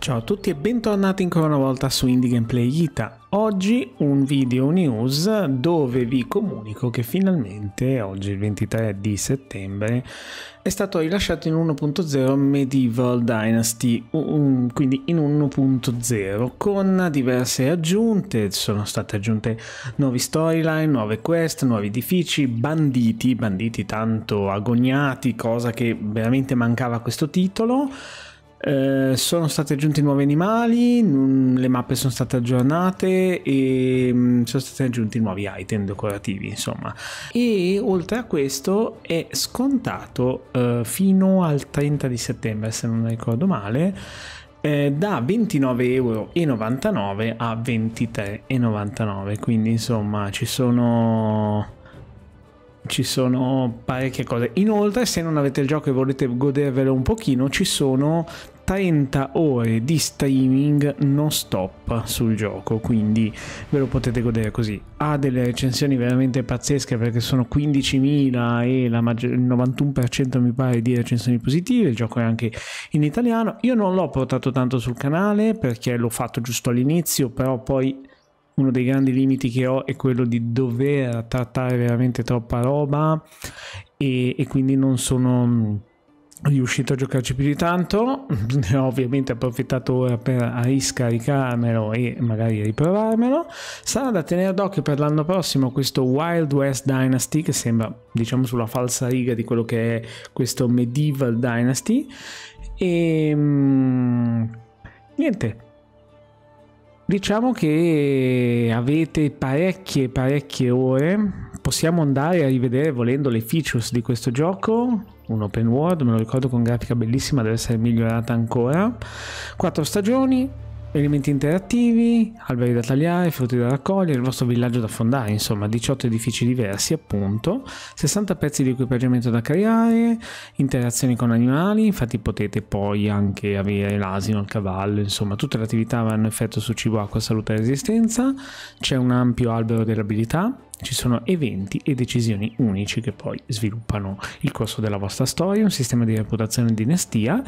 Ciao a tutti e bentornati ancora una volta su Indie Gameplay Ita. Oggi un video news dove vi comunico che finalmente, oggi il 23 di settembre, è stato rilasciato in 1.0 Medieval Dynasty, quindi in 1.0 con diverse aggiunte, sono state aggiunte nuovi storyline, nuove quest, nuovi edifici, banditi, banditi tanto agognati, cosa che veramente mancava a questo titolo eh, sono stati aggiunti nuovi animali, le mappe sono state aggiornate e mm, sono stati aggiunti nuovi item decorativi, insomma. E oltre a questo è scontato eh, fino al 30 di settembre, se non ricordo male, eh, da 29,99€ a 23,99€, quindi insomma ci sono ci sono parecchie cose. Inoltre, se non avete il gioco e volete godervelo un pochino, ci sono 30 ore di streaming non stop sul gioco, quindi ve lo potete godere così. Ha delle recensioni veramente pazzesche perché sono 15.000 e maggior- il 91% mi pare di recensioni positive, il gioco è anche in italiano. Io non l'ho portato tanto sul canale perché l'ho fatto giusto all'inizio, però poi uno dei grandi limiti che ho è quello di dover trattare veramente troppa roba e, e quindi non sono riuscito a giocarci più di tanto ne ho ovviamente approfittato ora per riscaricarmelo e magari riprovarmelo sarà da tenere d'occhio per l'anno prossimo questo Wild West Dynasty che sembra diciamo sulla falsa riga di quello che è questo Medieval Dynasty e ehm, niente Diciamo che avete parecchie parecchie ore, possiamo andare a rivedere volendo le features di questo gioco, un open world, me lo ricordo con grafica bellissima, deve essere migliorata ancora, quattro stagioni, Elementi interattivi, alberi da tagliare, frutti da raccogliere, il vostro villaggio da fondare, insomma 18 edifici diversi appunto, 60 pezzi di equipaggiamento da creare, interazioni con animali, infatti potete poi anche avere l'asino, il cavallo, insomma tutte le attività avranno effetto su cibo, acqua, salute e resistenza, c'è un ampio albero delle abilità, ci sono eventi e decisioni unici che poi sviluppano il corso della vostra storia, un sistema di reputazione e dinastia,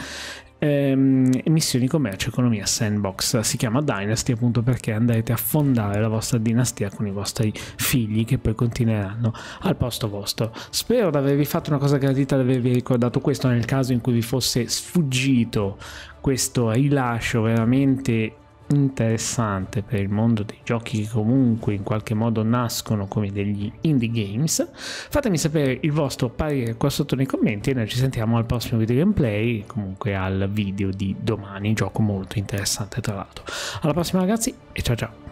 ehm, missioni commercio economia sandbox si chiama dynasty appunto perché andrete a fondare la vostra dinastia con i vostri figli che poi continueranno al posto vostro spero di avervi fatto una cosa gradita di avervi ricordato questo nel caso in cui vi fosse sfuggito questo rilascio veramente interessante per il mondo dei giochi che comunque in qualche modo nascono come degli indie games. Fatemi sapere il vostro parere qua sotto nei commenti e noi ci sentiamo al prossimo video gameplay, comunque al video di domani, gioco molto interessante tra l'altro. Alla prossima ragazzi e ciao ciao!